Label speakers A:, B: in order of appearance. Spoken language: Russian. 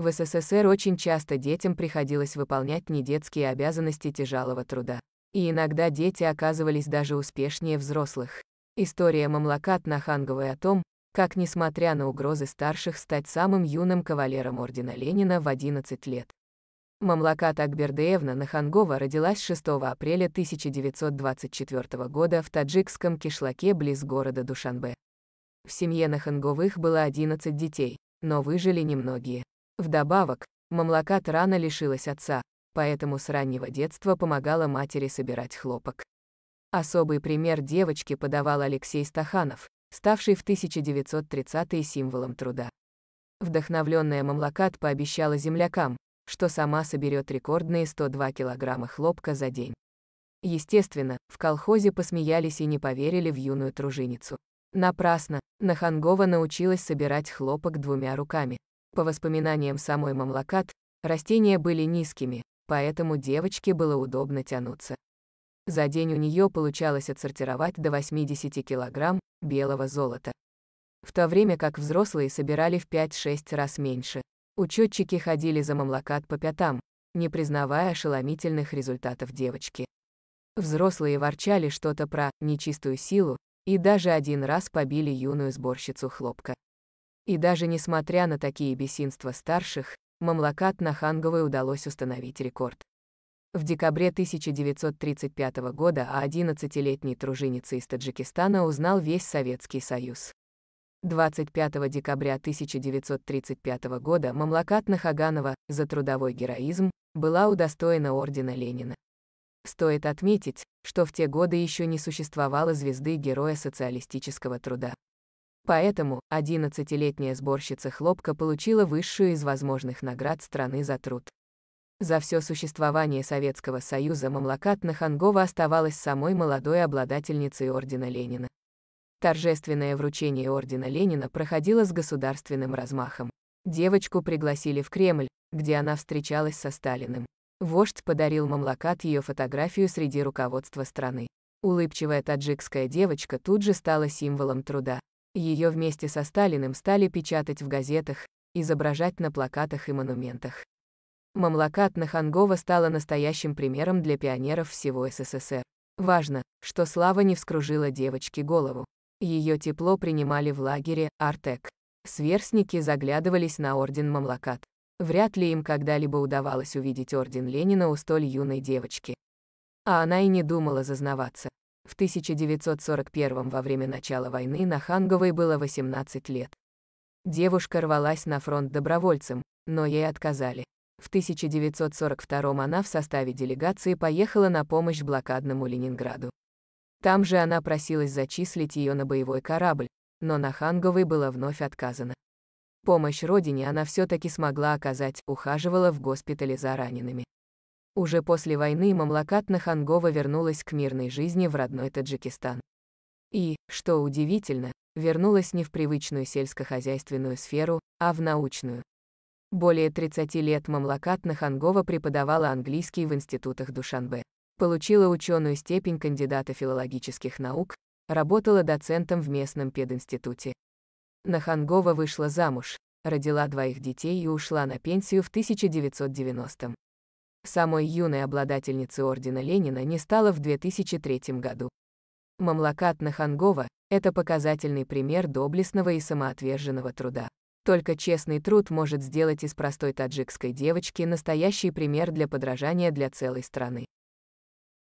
A: В СССР очень часто детям приходилось выполнять недетские обязанности тяжелого труда. И иногда дети оказывались даже успешнее взрослых. История Мамлакат Наханговой о том, как, несмотря на угрозы старших, стать самым юным кавалером ордена Ленина в 11 лет. Мамлакат Акбердеевна Нахангова родилась 6 апреля 1924 года в таджикском кишлаке близ города Душанбе. В семье Наханговых было 11 детей, но выжили немногие. Вдобавок, Мамлакат рано лишилась отца, поэтому с раннего детства помогала матери собирать хлопок. Особый пример девочки подавал Алексей Стаханов, ставший в 1930-е символом труда. Вдохновленная Мамлакат пообещала землякам, что сама соберет рекордные 102 килограмма хлопка за день. Естественно, в колхозе посмеялись и не поверили в юную труженицу. Напрасно, Нахангова научилась собирать хлопок двумя руками. По воспоминаниям самой Мамлакат, растения были низкими, поэтому девочке было удобно тянуться. За день у нее получалось отсортировать до 80 килограмм белого золота. В то время как взрослые собирали в 5-6 раз меньше. Учетчики ходили за Мамлакат по пятам, не признавая ошеломительных результатов девочки. Взрослые ворчали что-то про «нечистую силу» и даже один раз побили юную сборщицу хлопка. И даже несмотря на такие бесинства старших, Мамлакат Наханговой удалось установить рекорд. В декабре 1935 года о 11-летней труженице из Таджикистана узнал весь Советский Союз. 25 декабря 1935 года Мамлакат Нахаганова за трудовой героизм была удостоена ордена Ленина. Стоит отметить, что в те годы еще не существовало звезды Героя социалистического труда. Поэтому 11-летняя сборщица хлопка получила высшую из возможных наград страны за труд. За все существование Советского Союза Мамлакат Нахангова оставалась самой молодой обладательницей Ордена Ленина. Торжественное вручение Ордена Ленина проходило с государственным размахом. Девочку пригласили в Кремль, где она встречалась со Сталиным. Вождь подарил Мамлакат ее фотографию среди руководства страны. Улыбчивая таджикская девочка тут же стала символом труда. Ее вместе со Сталиным стали печатать в газетах, изображать на плакатах и монументах. Мамлакат Нахангова стала настоящим примером для пионеров всего СССР. Важно, что слава не вскружила девочке голову. Ее тепло принимали в лагере «Артек». Сверстники заглядывались на орден Мамлакат. Вряд ли им когда-либо удавалось увидеть орден Ленина у столь юной девочки. А она и не думала зазнаваться. В 1941 во время начала войны Наханговой было 18 лет. Девушка рвалась на фронт добровольцем, но ей отказали. В 1942 она в составе делегации поехала на помощь блокадному Ленинграду. Там же она просилась зачислить ее на боевой корабль, но Наханговой было вновь отказано. Помощь родине она все-таки смогла оказать, ухаживала в госпитале за ранеными. Уже после войны мамлакат Нахангова вернулась к мирной жизни в родной Таджикистан. И, что удивительно, вернулась не в привычную сельскохозяйственную сферу, а в научную. Более 30 лет Мамлакат Нахангова преподавала английский в институтах Душанбе. Получила ученую степень кандидата филологических наук, работала доцентом в местном пединституте. Нахангова вышла замуж, родила двоих детей и ушла на пенсию в 1990 -м. Самой юной обладательницы ордена Ленина не стало в 2003 году. Мамлакат Нахангова – это показательный пример доблестного и самоотверженного труда. Только честный труд может сделать из простой таджикской девочки настоящий пример для подражания для целой страны.